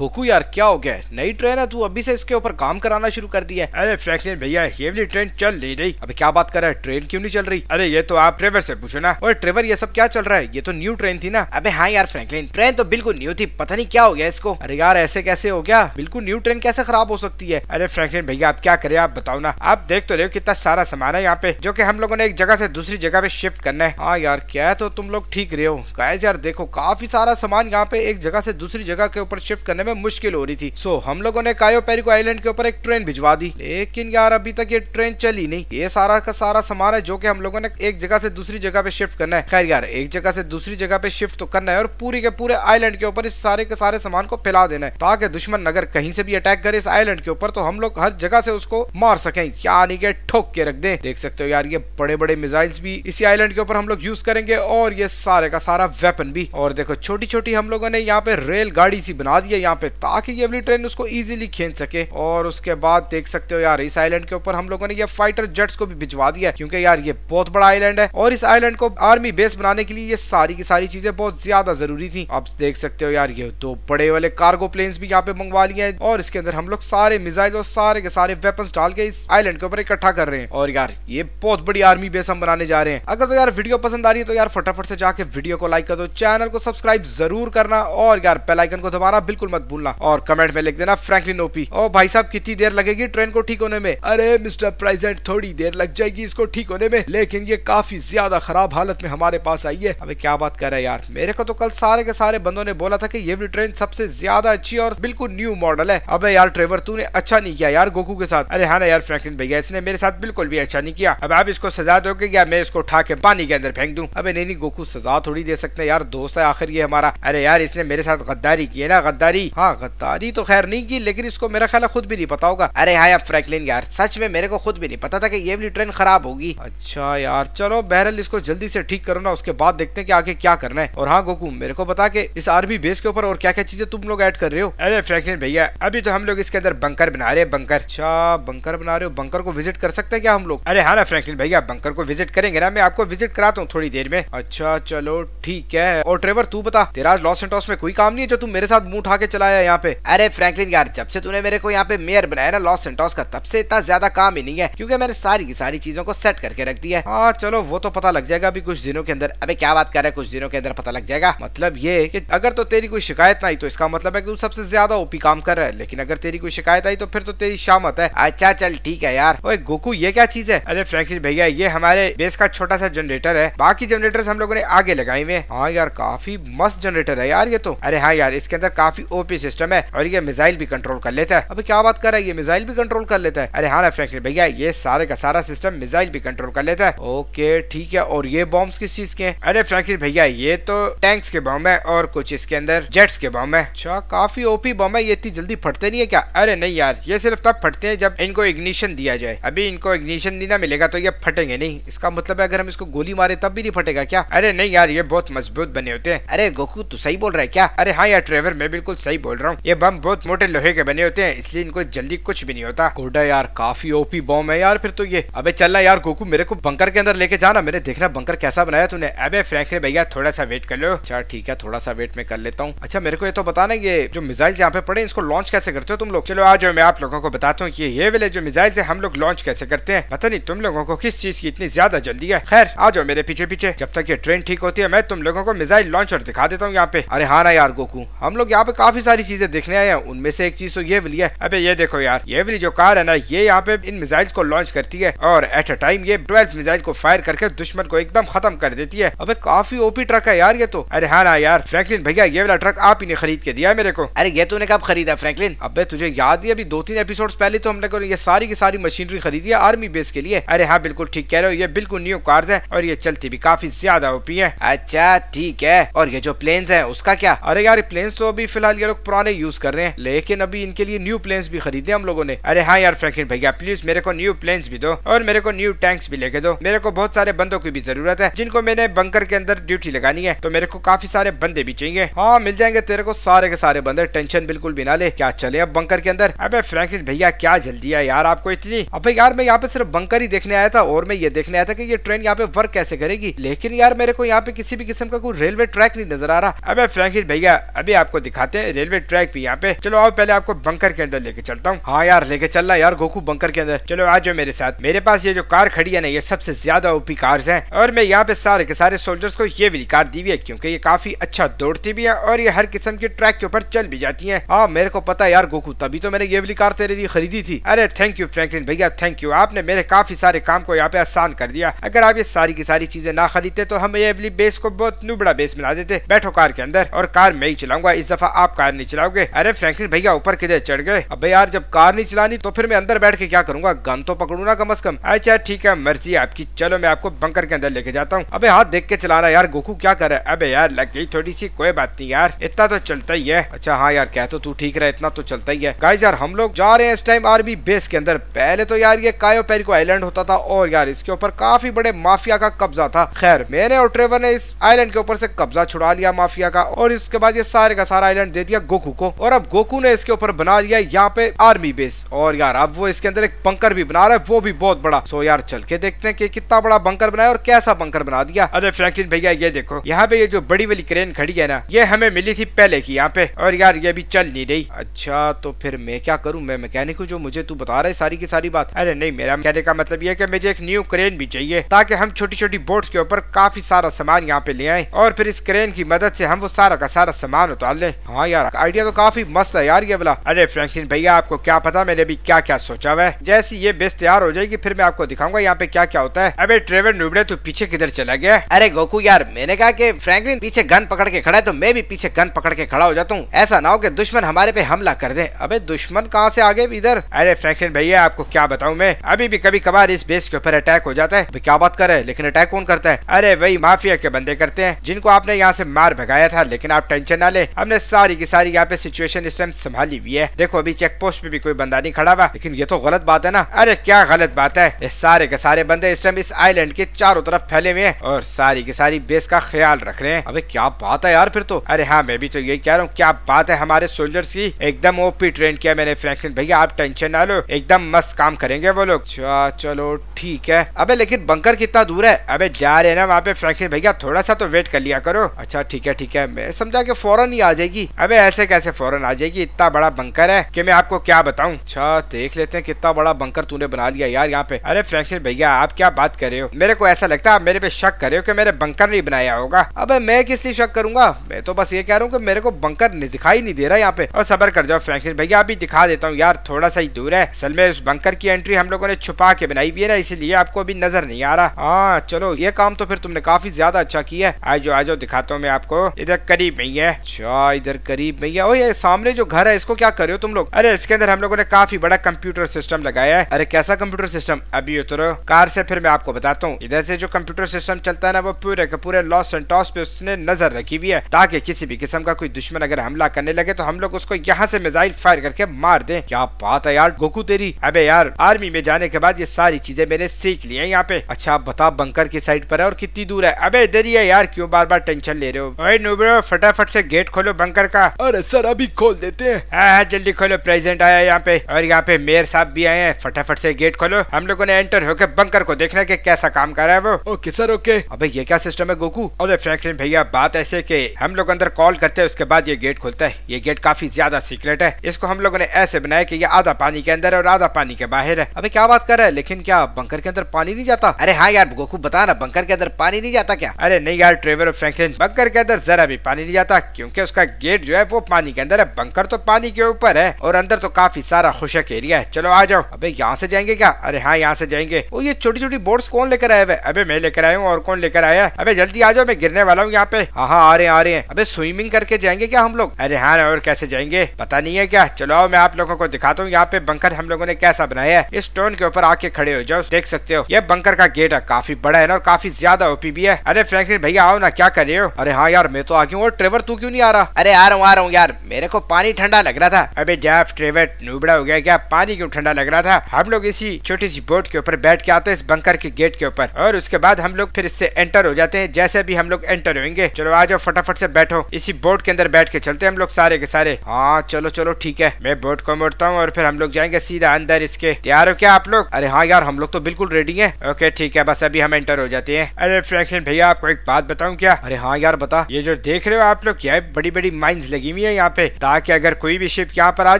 cuckoo यार क्या हो गया नई ट्रेन है तू अभी से इसके ऊपर काम कराना शुरू कर दिया अरे फ्रैंकलिन भैया ये वाली ट्रेन चल नहीं रही अभी क्या बात कर रहा है ट्रेन क्यों नहीं चल रही अरे ये तो आप ट्रेवर से पूछो ना और ट्रेवर ये सब क्या चल रहा है ये तो न्यू ट्रेन थी ना अबे हाँ यार फ्रैंकलिन ट्रेन तो बिल्कुल न्यू थी पता नहीं क्या हो गया इसको अरे यार ऐसे कैसे हो गया बिल्कुल न्यू ट्रेन कैसे खराब हो सकती है अरे फ्रैंकलिन भैया आप क्या करे आप बताओ ना आप देख तो रहे हो कितना सारा सामान है यहाँ पे जो की हम लोगों ने एक जगह से दूसरी जगह पे शिफ्ट करना है हाँ यार क्या तो तुम लोग ठीक रहे हो गाय यार देखो काफी सारा सामान यहाँ पे एक जगह से दूसरी जगह के ऊपर शिफ्ट करने में में मुश्किल हो रही थी सो हम लोगों ने कायो पेरिको आइलैंड के ऊपर एक ट्रेन भिजवा दी लेकिन यार अभी तक ये ट्रेन चली नहीं ये सारा का सारा सामान है जो की हम लोगों ने एक जगह से दूसरी जगह पे शिफ्ट करना है खैर यार एक जगह से दूसरी जगह पे शिफ्ट तो करना है और पूरी के पूरे आईलैंड के ऊपर इस सारे के सारे सामान को फैला देना है ताकि दुश्मन अगर कहीं से भी अटैक करे इस आईलैंड के ऊपर तो हम लोग हर जगह से उसको मार सके यानी के ठोक के रख दे देख सकते हो यार ये बड़े बड़े मिसाइल्स भी इसी आइलैंड के ऊपर हम लोग यूज करेंगे और ये सारे का सारा वेपन भी और देखो छोटी छोटी हम लोगों ने यहाँ पे रेल गाड़ी सी बना दी है यहाँ पे ताकि ये अगली ट्रेन उसको इजीली खींच सके और उसके बाद देख सकते हो यार इस आइलैंड के ऊपर हम लोगों ने ये फाइटर जेट्स को भी भिजवा दिया क्योंकि यार ये बहुत बड़ा आइलैंड है और इस आइलैंड को आर्मी बेस बनाने के लिए ये सारी की सारी चीजें बहुत ज्यादा जरूरी थी आप देख सकते हो यार ये दो बड़े वाले कार्गो प्लेन भी यहाँ पे मंगवा लिए हैं और इसके अंदर हम लोग सारे मिसाइल और सारे के सारे वेपन डाल के इस आईलैंड के ऊपर इकट्ठा कर रहे हैं और यार ये बहुत बड़ी आर्मी बेस हम बनाने जा रहे हैं अगर तो यार वीडियो पसंद आ रही है तो यार फटाफट से जाके वीडियो को लाइक कर दो चैनल को सब्सक्राइब जरूर करना और यार बेलाइकन को दबाना बिल्कुल मत मत भूलना और कमेंट में लिख देना फ्रैंकलिन ओपी ओ भाई साहब कितनी देर लगेगी ट्रेन को ठीक होने में अरे मिस्टर प्रेजेंट थोड़ी देर लग जाएगी इसको ठीक होने में लेकिन ये काफी ज्यादा खराब हालत में हमारे पास आई है अभी क्या बात कर रहे हैं यार मेरे को तो कल सारे के सारे बंदों ने बोला था की ये भी ट्रेन सबसे ज्यादा अच्छी और बिल्कुल न्यू मॉडल है अब यार ट्रेवर तूने अच्छा नहीं किया यार गोकू के साथ अरे हाँ यार फ्रैंकलिन भैया इसने मेरे साथ बिल्कुल भी अच्छा नहीं किया अब आप इसको सजा दोगे या मैं इसको उठा के पानी के अंदर फेंक दूं अबे नहीं नहीं गोकू सजा थोड़ी दे सकते हैं यार दोस्त है आखिर ये हमारा अरे यार इसने मेरे साथ गद्दारी की है ना गद्दारी हाँ गद्दारी तो खैर नहीं की लेकिन इसको मेरा ख्याल खुद भी नहीं पता होगा अरे हाई अब फ्रैंकलिन यार सच में मेरे को खुद भी नहीं पता था कि ये वाली ट्रेन खराब होगी अच्छा यार चलो बहरल इसको जल्दी से ठीक करो ना उसके बाद देखते हैं आगे क्या करना है और हाँ गोकू मेरे को बता के इस आर्मी बेस के ऊपर और क्या क्या चीजें तुम लोग एड कर रहे हो अरे फ्रैंकलिन भैया अभी तो हम लोग इसके अंदर बंकर बना रहे बंकर अच्छा बंकर बना रहे हो बंकर को विजिट कर सकते हैं क्या हम लोग अरे हाँ ना फ्रैंकलिन भैया बंकर को विजिट करेंगे ना मैं आपको विजिट कराता हूँ थोड़ी देर में अच्छा चलो ठीक है और ट्रेवर तू बता तेरा लॉस एंड में कोई काम नहीं है जो तुम मेरे साथ मुंह उठा के चल चलाया यहाँ पे अरे फ्रैंकलिन यार जब से तूने मेरे को यहाँ पे मेयर बनाया ना लॉस सेंटोस का तब से इतना ज्यादा काम ही नहीं है क्योंकि मैंने सारी की सारी चीजों को सेट करके रख दिया है हाँ चलो वो तो पता लग जाएगा अभी कुछ दिनों के अंदर अभी क्या बात कर रहे हैं कुछ दिनों के अंदर पता लग जाएगा मतलब ये कि अगर तो तेरी कोई शिकायत ना आई तो इसका मतलब है कि तू सबसे ज्यादा ओपी काम कर रहा है लेकिन अगर तेरी कोई शिकायत आई तो फिर तो तेरी शामत है अच्छा चल ठीक है यार ओए गोकू ये क्या चीज है अरे फ्रैंकलिन भैया ये हमारे बेस का छोटा सा जनरेटर है बाकी जनरेटर हम लोगों ने आगे लगाए हुए हाँ यार काफी मस्त जनरेटर है यार ये तो अरे हाँ यार इसके अंदर काफी ओपी पी सिस्टम है और ये मिसाइल भी कंट्रोल कर लेता है अभी क्या बात कर रहा है ये मिसाइल भी कंट्रोल कर लेता है अरे हाँ ना भैया ये सारे का सारा सिस्टम मिसाइल भी कंट्रोल कर लेता है ओके ठीक है और ये बॉम्ब किस चीज के अरे फ्रैंकलिन भैया ये तो टैंक्स के बॉम्ब है और कुछ इसके अंदर जेट्स के बॉम्ब है अच्छा काफी ओपी बॉम्ब है ये इतनी जल्दी फटते नहीं है क्या अरे नहीं यार ये सिर्फ तब फटते हैं जब इनको इग्निशन दिया जाए अभी इनको इग्निशन नहीं ना मिलेगा तो ये फटेंगे नहीं इसका मतलब है अगर हम इसको गोली मारे तब भी नहीं फटेगा क्या अरे नहीं यार ये बहुत मजबूत बने होते हैं अरे गोकू तू सही बोल रहा है क्या अरे हाँ यार ट्रेवर मैं बिल्कुल सही बोल रहा हूँ ये बम बहुत मोटे लोहे के बने होते हैं इसलिए इनको जल्दी कुछ भी नहीं होता कोडा यार काफी ओपी बॉम है यार फिर तो ये अबे चलना यार गोकू मेरे को बंकर के अंदर लेके जाना मेरे देखना बंकर कैसा बनाया तूने अबे फ्रैंक भैया थोड़ा सा वेट कर लो चार अच्छा, ठीक है थोड़ा सा वेट मैं कर लेता हूँ अच्छा मेरे को ये तो बताना ये जो मिसाइल यहाँ पे पड़े इसको लॉन्च कैसे करते हो तुम लोग चलो आज मैं आप लोगों को बताता हूँ की ये वाले जो मिसाइल है हम लोग लॉन्च कैसे करते हैं पता नहीं तुम लोगों को किस चीज की इतनी ज्यादा जल्दी है खैर आ जाओ मेरे पीछे पीछे जब तक ये ट्रेन ठीक होती है मैं तुम लोगों को मिसाइल लॉन्चर दिखा देता हूँ यहाँ पे अरे हाँ ना यार गोकू हम लोग यहाँ पे काफी सारी चीजें देखने आए हैं उनमें से एक चीज तो ये वाली है अबे ये देखो यार ये वाली जो कार है ना ये यहाँ पे इन मिसाइल्स को लॉन्च करती है और एट अ टाइम ये ट्वेल्व मिसाइल को फायर करके दुश्मन को एकदम खत्म कर देती है अबे काफी ओपी ट्रक है यार ये तो अरे हाँ ना यार फ्रैंकलिन भैया ये वाला ट्रक आप ही ने खरीद के दिया मेरे को अरे ये तूने कब खरीदा फ्रैंकलिन अब तुझे याद ही अभी दो तीन एपिसोड पहले तो हमने ये सारी की सारी मशीनरी खरीदी है आर्मी बेस के लिए अरे हाँ बिल्कुल ठीक कह रहे हो ये बिल्कुल न्यू कार्स है और ये चलती भी काफी ज्यादा ओपी है अच्छा ठीक है और ये जो प्लेन्स है उसका क्या अरे यार प्लेन्स तो अभी फिलहाल ये लोग पुराने यूज कर रहे हैं लेकिन अभी इनके लिए न्यू प्लेन भी खरीदे हम लोगों ने अरे हाँ यार फ्रैंकिन भैया प्लीज मेरे को न्यू प्लेन भी दो और मेरे को न्यू टैंक्स भी लेके दो मेरे को बहुत सारे बंदों की भी जरूरत है जिनको मैंने बंकर के अंदर ड्यूटी लगानी है तो मेरे को काफी सारे बंदे भी चाहिए हाँ मिल जाएंगे तेरे को सारे के सारे बंदे टेंशन बिल्कुल भी ले क्या चले अब बंकर के अंदर अब फ्रैंकिन भैया क्या जल्दी है यार आपको इतनी अब यार मैं यहाँ पे सिर्फ बंकर ही देखने आया था और मैं ये देखने आया था की ये ट्रेन यहाँ पे वर्क कैसे करेगी लेकिन यार मेरे को यहाँ पे किसी भी किस्म का कोई रेलवे ट्रैक नहीं नजर आ रहा अब फ्रैंकिन भैया अभी आपको दिखाते हैं रेलवे रेलवे ट्रैक भी यहाँ पे चलो आओ पहले आपको बंकर के अंदर लेके चलता हूँ हाँ यार लेके चलना यार गोकू बंकर के अंदर चलो आ जाओ मेरे साथ मेरे पास ये जो कार खड़ी है ना ये सबसे ज्यादा ओपी कार्स हैं और मैं यहाँ पे सारे के सारे सोल्जर्स को ये वाली कार दी हुई है क्यूँकी ये काफी अच्छा दौड़ती भी है और ये हर किस्म के ट्रैक के ऊपर चल भी जाती है हाँ मेरे को पता यार गोकू तभी तो मैंने ये वाली कार तेरे लिए खरीदी थी अरे थैंक यू फ्रेंकलिन भैया थैंक यू आपने मेरे काफी सारे काम को यहाँ पे आसान कर दिया अगर आप ये सारी की सारी चीजें ना खरीदते तो हम ये बेस को बहुत नुबड़ा बेस मिला देते बैठो कार के अंदर और कार मैं ही चलाऊंगा इस दफा आप कार कार नहीं चलाओगे अरे फ्रैंकलिन भैया ऊपर किधर चढ़ गए अब यार जब कार नहीं चलानी तो फिर मैं अंदर बैठ के क्या करूंगा गन तो पकड़ू ना कम अज कम अच्छा ठीक है मर्जी आपकी चलो मैं आपको बंकर के अंदर लेके जाता हूँ अबे हाथ देख के चलाना यार गोकू क्या कर रहा है अबे यार लग गई थोड़ी सी कोई बात नहीं यार इतना तो चलता ही है अच्छा हाँ यार कह तो तू ठीक रहा इतना तो चलता ही है गाइज यार हम लोग जा रहे हैं इस टाइम आर्मी बेस के अंदर पहले तो यार ये कायो पेरिको आइलैंड होता था और यार इसके ऊपर काफी बड़े माफिया का कब्जा था खैर मैंने और ट्रेवर ने इस आइलैंड के ऊपर से कब्जा छुड़ा लिया माफिया का और इसके बाद ये सारे का सारा आइलैंड दे दिया गोकू को और अब गोकू ने इसके ऊपर बना लिया यहाँ पे आर्मी बेस और यार अब वो इसके अंदर एक बंकर भी बना रहा है वो भी बहुत बड़ा सो यार चल के देखते हैं कि कितना बड़ा बंकर बनाया और कैसा बंकर बना दिया अरे फ्रैंकलिन भैया ये देखो यहाँ पे ये जो बड़ी वाली क्रेन खड़ी है ना ये हमें मिली थी पहले की यहाँ पे और यार ये भी चल नहीं रही अच्छा तो फिर मैं क्या करूँ मैं मैकेनिक हूँ जो मुझे तू बता रहा है सारी की सारी बात अरे नहीं मेरा कहने का मतलब ये की मुझे एक न्यू क्रेन भी चाहिए ताकि हम छोटी छोटी बोट के ऊपर काफी सारा सामान यहाँ पे ले आए और फिर इस क्रेन की मदद से हम वो सारा का सारा सामान उतार ले हाँ यार आइडिया तो काफी मस्त है यार ये वाला अरे फ्रैंकलिन भैया आपको क्या पता मैंने अभी क्या क्या सोचा हुआ है जैसी ये बेस तैयार हो जाएगी फिर मैं आपको दिखाऊंगा यहाँ पे क्या क्या होता है अभी ट्रेवर नुबड़े तू पीछे किधर चला गया अरे गोकू यार मैंने कहा की फ्रेंकलिन पीछे गन पकड़ के खड़ा है तो मैं भी पीछे गन पकड़ के खड़ा हो जाता हूँ ऐसा ना हो की दुश्मन हमारे पे हमला कर दे अब दुश्मन कहाँ से आगे इधर अरे फ्रेंकलिन भैया आपको क्या बताऊँ मैं अभी भी कभी कभार इस बेस के ऊपर अटैक हो जाता है क्या बात करे लेकिन अटैक कौन करता है अरे वही माफिया के बंदे करते हैं जिनको आपने यहाँ से मार भगाया था लेकिन आप टेंशन ना ले हमने सारी की सारी सारी यहाँ पे सिचुएशन इस टाइम संभाली हुई है देखो अभी चेक पोस्ट पे भी कोई बंदा नहीं खड़ा हुआ लेकिन ये तो गलत बात है ना अरे क्या गलत बात है ये सारे के सारे बंदे इस टाइम इस आईलैंड के चारों तरफ फैले हुए हैं और सारी के सारी बेस का ख्याल रख रहे हैं अभी क्या बात है यार फिर तो अरे हाँ मैं भी तो यही कह रहा हूँ क्या बात है हमारे सोल्जर्स की एकदम ओपी ट्रेन किया मैंने फ्रैंकलिन भैया आप टेंशन ना लो एकदम मस्त काम करेंगे वो लोग अच्छा, चलो ठीक है अबे लेकिन बंकर कितना दूर है अबे जा रहे ना वहाँ पे फ्रैंकलिन भैया थोड़ा सा तो वेट कर लिया करो अच्छा ठीक है ठीक है मैं समझा के फौरन ही आ जाएगी अबे ऐसे कैसे फौरन आ जाएगी इतना बड़ा बंकर है कि मैं आपको क्या बताऊं अच्छा देख लेते हैं कितना बड़ा बंकर तूने बना लिया यार यहाँ पे अरे फ्रैंकलिन भैया आप क्या बात कर रहे हो मेरे को ऐसा लगता है आप मेरे पे शक कर रहे हो कि मेरे बंकर नहीं बनाया होगा अब मैं किस लिए शक करूंगा मैं तो बस ये कह रहा हूँ की मेरे को बंकर दिखाई नहीं दे रहा यहाँ पे और सबर कर जाओ फ्रैंकलिन भैया अभी दिखा देता हूँ यार थोड़ा सा ही दूर है असल में उस बंकर की एंट्री हम लोगों ने छुपा के बनाई हुई है ना इसीलिए आपको अभी नजर नहीं आ रहा हाँ चलो ये काम तो फिर तुमने काफी ज्यादा अच्छा किया है आज आज दिखाता हूँ मैं आपको इधर करीब नहीं है अच्छा इधर करीब भैया ओ ये सामने जो घर है इसको क्या करे हो तुम लोग अरे इसके अंदर हम लोगों ने काफी बड़ा कंप्यूटर सिस्टम लगाया है अरे कैसा कंप्यूटर सिस्टम अभी उतरो तो कार से फिर मैं आपको बताता हूँ इधर से जो कंप्यूटर सिस्टम चलता है ना वो पूरे के पूरे लॉस टॉस पे उसने नजर रखी हुई है ताकि किसी भी किस्म का कोई दुश्मन अगर हमला करने लगे तो हम लोग उसको यहाँ से मिसाइल फायर करके मार दे क्या बात है यार गोकू तेरी अबे यार आर्मी में जाने के बाद ये सारी चीजें मैंने सीख ली है यहाँ पे अच्छा आप बताओ बंकर की साइड पर है और कितनी दूर है अबे इधर ही है यार क्यों बार बार टेंशन ले रहे हो अरे फटाफट से गेट खोलो बंकर का तैयार सर अभी खोल देते हैं हाँ हाँ जल्दी खोलो प्रेजेंट आया यहाँ पे और यहाँ पे मेयर साहब भी आए हैं फटाफट से गेट खोलो हम लोगों ने एंटर होकर बंकर को देखना कि कैसा काम कर रहा है वो ओके सर ओके अबे ये क्या सिस्टम है गोकू अरे फ्रैंकलिन भैया बात ऐसे कि हम लोग अंदर कॉल करते हैं उसके बाद ये गेट खुलता है ये गेट काफी ज्यादा सीक्रेट है इसको हम लोगों ने ऐसे बनाया की ये आधा पानी के अंदर और आधा पानी के बाहर है अभी क्या बात कर रहा है लेकिन क्या बंकर के अंदर पानी नहीं जाता अरे हाँ यार गोकू बता ना बंकर के अंदर पानी नहीं जाता क्या अरे नहीं यार ट्रेवर और फ्रैंकलिन बंकर के अंदर जरा भी पानी नहीं जाता क्योंकि उसका गेट जो है वो पानी के अंदर है बंकर तो पानी के ऊपर है और अंदर तो काफी सारा खुशक एरिया है चलो आ जाओ अबे यहाँ से जाएंगे क्या अरे हाँ यहाँ से जाएंगे वो ये छोटी छोटी बोर्ड कौन लेकर आए हुए अभी मैं लेकर आया हूँ और कौन लेकर आया है अभी जल्दी आ जाओ मैं गिरने वाला हूँ यहाँ पे हाँ, हाँ आ रहे आ रहे हैं अभी स्विमिंग करके जाएंगे क्या हम लोग अरे हाँ और कैसे जाएंगे पता नहीं है क्या चलो आओ मैं आप लोगों को दिखाता हूँ यहाँ पे बंकर हम लोगों ने कैसा बनाया है इस स्टोन के ऊपर आके खड़े हो जाओ देख सकते हो ये बंकर का गेट है काफी बड़ा है ना और काफी ज्यादा ओपी भी है अरे फ्रेंकलिन भैया आओ ना क्या कर रहे हो अरे हाँ यार मैं तो आ गया हूँ और ट्रेवर तू क्यों नहीं आ रहा अरे आ रहा हूँ आ रहा हूँ हूँ यार मेरे को पानी ठंडा लग रहा था अबे जाफ ट्रेवर नूबड़ा हो गया क्या पानी क्यों ठंडा लग रहा था हम लोग इसी छोटी सी बोट के ऊपर बैठ के आते हैं इस बंकर के गेट के ऊपर और उसके बाद हम लोग फिर इससे एंटर हो जाते हैं जैसे भी हम लोग एंटर होंगे चलो आ जाओ फटाफट से बैठो इसी बोट के अंदर बैठ के चलते हम लोग सारे के सारे हाँ चलो चलो ठीक है मैं बोट को मोड़ता हूँ और फिर हम लोग जाएंगे सीधा अंदर इसके तैयार हो क्या आप लोग अरे हाँ यार हम लोग तो बिल्कुल रेडी है ओके ठीक है बस अभी हम एंटर हो जाते हैं अरे फ्रैंकलिन भैया आपको एक बात बताऊँ क्या अरे हाँ यार बता ये जो देख रहे हो आप लोग क्या बड़ी बड़ी माइंस लगी धीमी है यहाँ पे ताकि अगर कोई भी शिप यहाँ पर आ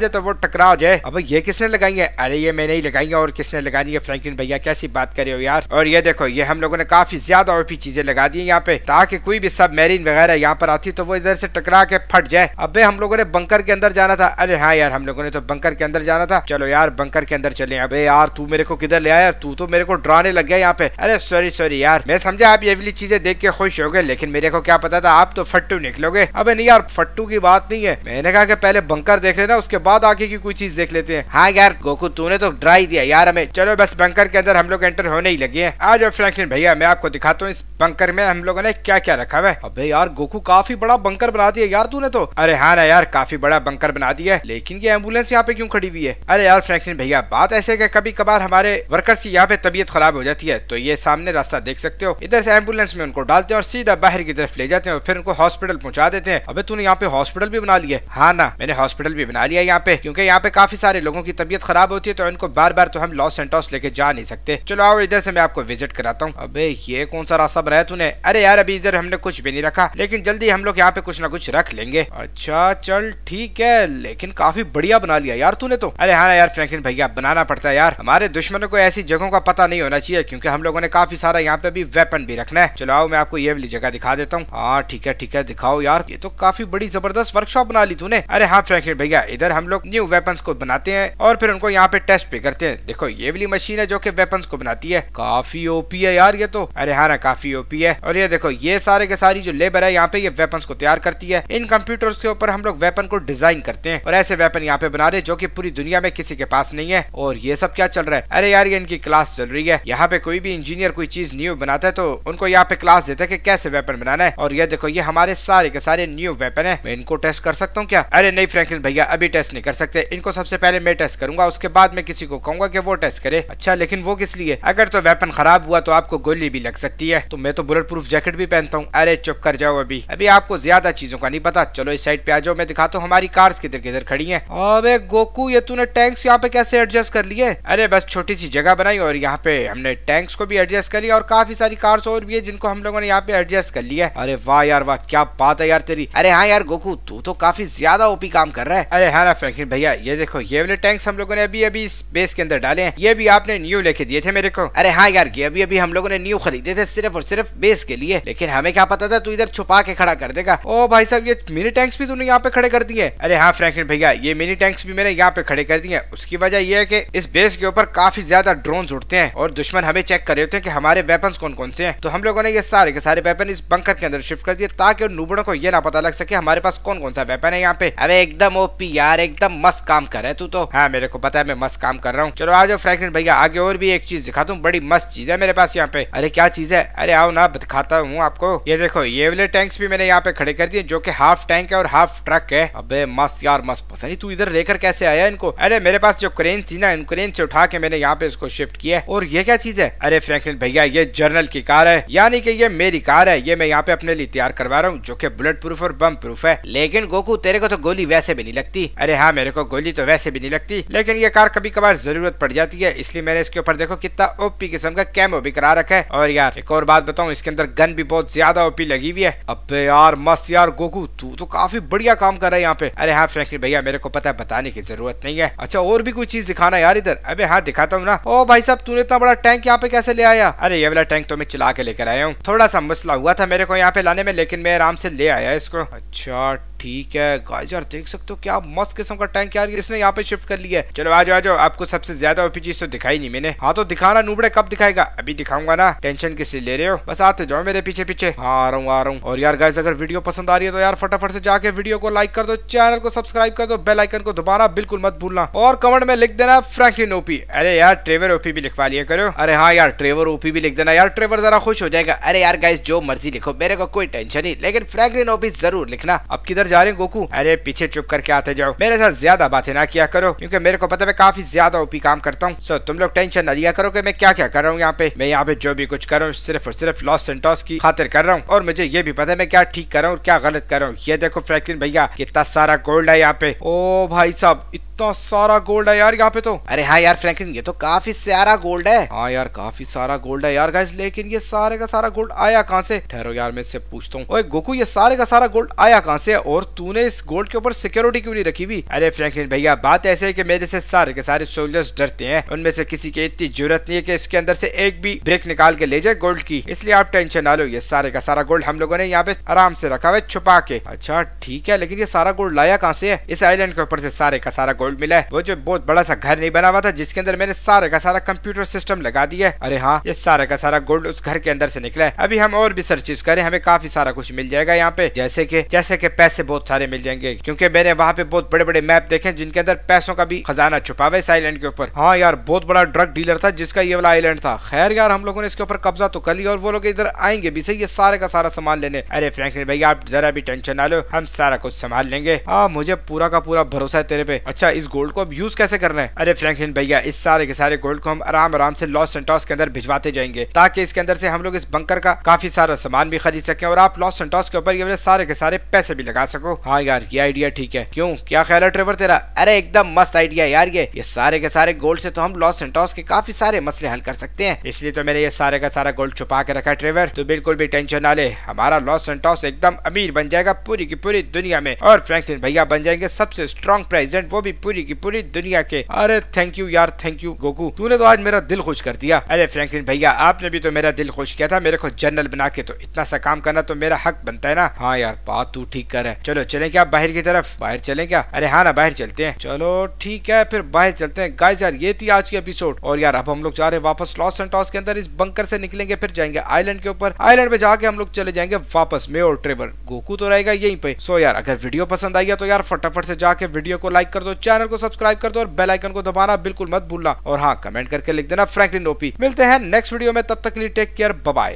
जाए तो वो टकरा जाए अब ये किसने लगाई है अरे ये मैंने ही लगाई है और किसने लगानी है फ्रैंकलिन भैया कैसी बात करे हो यार और ये देखो ये हम लोगों ने काफी ज्यादा और भी चीजें लगा दी यहाँ पे ताकि कोई भी सब मेरीन वगैरह यहाँ पर आती तो वो इधर से टकरा के फट जाए अब हम लोगों ने बंकर के अंदर जाना था अरे हाँ यार हम लोगों ने तो बंकर के अंदर जाना था चलो यार बंकर के अंदर चले अब यार तू मेरे को किधर ले आया तू तो मेरे को डराने लग गया यहाँ पे अरे सॉरी सॉरी यार मैं समझा आप ये वाली चीजें देख के खुश हो गए लेकिन मेरे को क्या पता था आप तो फट्टू निकलोगे अब नहीं यार फट्टू की बात बात नहीं है मैंने कहा कि पहले बंकर देख लेना उसके बाद आगे की कोई चीज देख लेते हैं हाँ यार गोकू तूने तो ड्राई दिया यार हमें चलो बस बंकर के अंदर हम लोग एंटर होने ही लगे हैं आज फ्रैंकलिन भैया मैं आपको दिखाता हूँ इस बंकर में हम लोगों ने क्या क्या रखा हुआ अब यार गोकू काफी बड़ा बंकर बना दिया यार तूने तो अरे हाँ ना यार काफी बड़ा बंकर बना दिया लेकिन ये एम्बुलेंस यहाँ पे क्यों खड़ी हुई है अरे यार फ्रैंकलिन भैया बात ऐसे है कभी कभार हमारे वर्कर्स की यहाँ पे तबियत खराब हो जाती है तो ये सामने रास्ता देख सकते हो इधर से एम्बुलेंस में उनको डालते हैं और सीधा बाहर की तरफ ले जाते हैं और फिर उनको हॉस्पिटल पहुंचा देते हैं अबे तूने यहाँ पे हॉस्पिटल भी बना लिए हाँ ना मैंने हॉस्पिटल भी बना लिया यहाँ पे क्यूँकी यहाँ पे काफी सारे लोगों की तबियत खराब होती है तो इनको बार बार तो हम लॉस सेंटोस लेके जा नहीं सकते चलो आओ इधर से मैं आपको विजिट कराता हूँ अब ये कौन सा रास्ता बनाया तूने अरे यार अभी इधर हमने कुछ भी नहीं रखा लेकिन जल्दी हम लोग यहाँ पे कुछ ना कुछ रख लेंगे अच्छा चल ठीक है लेकिन काफी बढ़िया बना लिया यार तूने तो अरे हाँ यार फ्रैंकलिन भैया बनाना पड़ता है यार हमारे दुश्मनों को ऐसी जगहों का पता नहीं होना चाहिए क्योंकि हम लोगों ने काफी सारा यहाँ पे भी वेपन भी रखना है चलो आओ मैं आपको ये वाली जगह दिखा देता हूँ हाँ ठीक है ठीक है दिखाओ यार ये तो काफी बड़ी जबरदस्त वर्कशॉप बना ली तूने अरे हाँ फ्रैंकलिन भैया इधर हम लोग न्यू वेपन को बनाते हैं और फिर उनको यहाँ पे टेस्ट भी करते हैं देखो ये वाली मशीन है जो की वेपन को बनाती है काफी ओपी है यार ये तो अरे हाँ ना काफी ओपी है और ये देखो ये सारे के सारी जो लेबर है यहाँ पे ये वेपन को तैयार करती है इन कंप्यूटर के ऊपर हम लोग वेपन को डिजाइन करते हैं और ऐसे वेपन यहाँ पे बना रहे जो की पूरी दुनिया में किसी के पास नहीं है और ये सब क्या चल रहा है अरे यार ये इनकी क्लास चल रही है यहाँ पे कोई भी इंजीनियर कोई चीज न्यू बनाता है तो उनको यहाँ पे क्लास देता है की कैसे वेपन बनाना है और ये देखो ये हमारे सारे के सारे न्यू वेपन है मैं इनको टेस्ट टेस्ट कर सकता हूँ क्या अरे नहीं फ्रैंकलिन भैया अभी टेस्ट नहीं कर सकते इनको सबसे पहले मैं टेस्ट करूंगा उसके बाद मैं किसी को कहूंगा की वो टेस्ट करे अच्छा लेकिन वो किस लिए अगर तो वेपन खराब हुआ तो आपको गोली भी लग सकती है तो मैं तो बुलेट प्रूफ जैकेट भी पहनता हूँ अरे चुप कर जाओ अभी अभी आपको ज्यादा चीजों का नहीं पता चलो इस साइड पे आ जाओ मैं दिखाता हूँ हमारी कार्स किधर किधर खड़ी है अरे गोकू ये तूने टैंक्स यहाँ पे कैसे एडजस्ट कर लिए अरे बस छोटी सी जगह बनाई और यहाँ पे हमने टैंक्स को भी एडजस्ट कर लिया और काफी सारी कार्स और भी है जिनको हम लोगों ने यहाँ पे एडजस्ट कर लिया अरे वाह यार वाह क्या बात है यार तेरी अरे हाँ यार गोकू तू तो काफी ज्यादा ओपी काम कर रहा है अरे हाँ फ्रैंकलिन भैया ये देखो ये वाले टैंक्स हम लोगों ने अभी अभी इस बेस के अंदर डाले हैं ये भी आपने न्यू लेके दिए थे मेरे को अरे हाँ यार ये अभी अभी हम लोगों ने न्यू खरीदे थे सिर्फ और सिर्फ बेस के लिए लेकिन हमें क्या पता था तू इधर छुपा के खड़ा कर देगा ओ भाई साहब ये मिनी टैंक्स भी तूने यहाँ पे खड़े कर दिए अरे हाँ फ्रैंकलिन भैया ये मिनी टैंक्स भी मैंने यहाँ पे खड़े कर दिए उसकी वजह यह है की इस बेस के ऊपर काफी ज्यादा ड्रोन उठते हैं और दुश्मन हमें चेक कर रहे होते हैं की हमारे वेपन कौन कौन से है तो हम लोगों ने ये सारे के सारे वेपन इस बंकर के अंदर शिफ्ट कर दिए ताकि नुबड़ो को ये ना पता लग सके हमारे पास कौन कौन कौन सा वेपन है यहाँ पे अबे एकदम ओपी यार एकदम मस्त काम कर रहे तू तो हाँ मेरे को पता है मैं मस्त काम कर रहा हूँ चलो आज जाओ भैया आगे और भी एक चीज दिखा दू बड़ी मस्त चीज है मेरे पास यहाँ पे अरे क्या चीज है अरे आओ ना दिखाता हूँ आपको ये देखो ये वाले टैंक्स भी मैंने यहाँ पे खड़े कर दिए जो की हाफ टैंक है और हाफ ट्रक है अब मस्त यार मस्त पता नहीं तू इधर लेकर कैसे आया इनको अरे मेरे पास जो क्रेन थी ना इन क्रेन से उठा के मैंने यहाँ पे इसको शिफ्ट किया और ये क्या चीज है अरे फ्रैंकलिन भैया ये जर्नल की कार है यानी कि ये मेरी कार है ये मैं यहाँ पे अपने लिए तैयार करवा रहा हूँ जो की बुलेट प्रूफ और बम प्रूफ है लेकिन लेकिन गोकू तेरे को तो गोली वैसे भी नहीं लगती अरे हाँ मेरे को गोली तो वैसे भी नहीं लगती लेकिन ये कार कभी कभार जरूरत पड़ जाती है इसलिए मैंने इसके ऊपर देखो कितना ओपी किस्म का कैमो भी करा रखा है और यार एक और बात बताऊँ इसके अंदर गन भी बहुत ज्यादा ओपी लगी हुई है अब यार मस्त यार गोकू तू तो काफी बढ़िया काम कर रहा है यहाँ पे अरे हाँ फ्रैंकलिन भैया मेरे को पता है बताने की जरूरत नहीं है अच्छा और भी कोई चीज दिखाना यार इधर अबे हाँ दिखाता हूँ ना ओ भाई साहब तूने इतना बड़ा टैंक यहाँ पे कैसे ले आया अरे ये वाला टैंक तो मैं चला के लेकर आया हूँ थोड़ा सा मसला हुआ था मेरे को यहाँ पे लाने में लेकिन मैं आराम से ले आया इसको अच्छा ठीक है गाइस यार देख सकते हो क्या मस्त किस्म का टैंक यार इसने यहाँ पे शिफ्ट कर लिया है चलो आ जाओ आपको सबसे ज्यादा चीज तो दिखाई नहीं मैंने हाँ तो दिखाना नूबड़े कब दिखाएगा अभी दिखाऊंगा ना टेंशन किसी ले रहे हो बस आते जाओ मेरे पीछे पीछे हाँ आ रहा हूँ आ रहा हूँ और यार गाइस अगर वीडियो पसंद आ रही है तो यार फटाफट से जाके वीडियो को लाइक कर दो चैनल को सब्सक्राइब कर दो बेल आइकन को दोबारा बिल्कुल मत भूलना और कमेंट में लिख देना फ्रैंकलिन ओपी अरे यार ट्रेवर ओपी भी लिखवा लिया करो अरे हाँ यार ट्रेवर ओपी भी लिख देना यार ट्रेवर जरा खुश हो जाएगा अरे यार गाइस जो मर्जी लिखो मेरे को कोई टेंशन नहीं लेकिन फ्रैंकलिन ओपी जरूर लिखना अब किधर जा रहे गोकू अरे पीछे चुप करके आते जाओ मेरे साथ ज्यादा बातें ना किया करो क्योंकि मेरे को पता मैं काफी ज्यादा ओपी काम करता हूँ सो तुम लोग टेंशन न लिया करो की मैं क्या क्या कर रहा हूँ यहाँ पे मैं यहाँ पे जो भी कुछ कर रहा हूँ सिर्फ और सिर्फ लॉस सेंटोस की खातिर कर रहा हूँ और मुझे ये भी पता है मैं क्या ठीक कर रहा हूँ क्या गलत कर रहा हूँ ये देखो फ्रैंकलिन भैया कितना सारा गोल्ड है यहाँ पे ओ भाई साहब कितना सारा गोल्ड है यार यहाँ पे तो अरे हाँ यार फ्रैंकलिन ये तो काफी सारा गोल्ड है हाँ यार काफी सारा गोल्ड है यार गाइस लेकिन ये सारे का सारा गोल्ड आया कहाँ से ठहरो यार मैं इससे पूछता हूँ ओए गोकू ये सारे का सारा गोल्ड आया कहाँ से और तूने इस गोल्ड के ऊपर सिक्योरिटी क्यों नहीं रखी हुई अरे फ्रैंकलिन भैया बात ऐसे है की मेरे से सारे के सारे सोल्जर्स डरते हैं उनमें से किसी की इतनी जरूरत नहीं है की इसके अंदर से एक भी ब्रेक निकाल के ले जाए गोल्ड की इसलिए आप टेंशन ना लो ये सारे का सारा गोल्ड हम लोगों ने यहाँ पे आराम से रखा हुआ छुपा के अच्छा ठीक है लेकिन ये सारा गोल्ड लाया कहाँ से है इस आइलैंड के ऊपर से सारे का सारा गोल्ड गोल्ड मिला है वो जो बहुत बड़ा सा घर नहीं बना हुआ था जिसके अंदर मैंने सारे का सारा कंप्यूटर सिस्टम लगा दिया है अरे हाँ ये सारा का सारा गोल्ड उस घर के अंदर से निकला है अभी हम और भी चीज करें हमें काफी सारा कुछ मिल जाएगा यहाँ पे जैसे की जैसे की पैसे बहुत सारे मिल जाएंगे क्यूँकी मैंने वहाँ पे बहुत बड़े बड़े मैप देखे जिनके अंदर पैसों का भी खजाना छुपा हुआ है आईलैंड के ऊपर हाँ यार बहुत बड़ा ड्रग डीलर था जिसका ये वाला आईलैंड था खैर यार हम लोगों ने इसके ऊपर कब्जा तो कर लिया और वो लोग इधर आएंगे भी सही ये सारे का सारा सामान लेने अरे फ्रैंकलिन भाई आप जरा भी टेंशन ना लो हम सारा कुछ संभाल लेंगे हाँ मुझे पूरा का पूरा भरोसा है तेरे पे अच्छा भैया इस गोल्ड को अब यूज कैसे करना है अरे फ्रैंकलिन भैया इस सारे के सारे गोल्ड को हम आराम आराम से लॉस सेंटॉस के अंदर भिजवाते जाएंगे ताकि इसके अंदर से हम लोग इस बंकर का काफी सारा सामान भी खरीद सके और आप लॉस सेंटॉस के ऊपर सारे के सारे पैसे भी लगा सको हाँ यार ये आइडिया ठीक है क्यों क्या ख्याल है ट्रेवर तेरा अरे एकदम मस्त आइडिया यार ये ये सारे के सारे गोल्ड से तो हम लॉस सेंटॉस के काफी सारे मसले हल कर सकते हैं इसलिए तो मैंने ये सारे का सारा गोल्ड छुपा के रखा ट्रेवर तो बिल्कुल भी टेंशन ना ले हमारा लॉस सेंटॉस एकदम अमीर बन जाएगा पूरी की पूरी दुनिया में और फ्रैंकलिन भैया बन जाएंगे सबसे स्ट्रॉन्ग प्रेसिडेंट वो भी पूरी की पूरी दुनिया के अरे थैंक यू यार थैंक यू गोकू तूने तो आज मेरा दिल खुश कर दिया अरे फ्रैंकलिन भैया आपने भी तो मेरा दिल खुश किया था मेरे को जनरल बना के तो इतना सा काम करना तो मेरा हक बनता है ना हाँ यार बात तू ठीक कर है चलो चले क्या बाहर की तरफ बाहर चले क्या अरे हाँ ना बाहर चलते हैं चलो ठीक है फिर बाहर चलते हैं गाइस यार ये थी आज की एपिसोड और यार अब हम लोग जा रहे हैं वापस लॉस टॉस के अंदर इस बंकर से निकलेंगे फिर जाएंगे आइलैंड के ऊपर आइलैंड पे जाके हम लोग चले जाएंगे वापस मे और ट्रेवर गोकू तो रहेगा यहीं पे सो यार अगर वीडियो पसंद आई है तो यार फटाफट से जाके वीडियो को लाइक कर दो चैनल को सब्सक्राइब कर दो और बेल आइकन को दबाना बिल्कुल मत भूलना और हाँ कमेंट करके लिख देना फ्रैंकलिन ओपी मिलते हैं नेक्स्ट वीडियो में तब तक के लिए टेक केयर बाय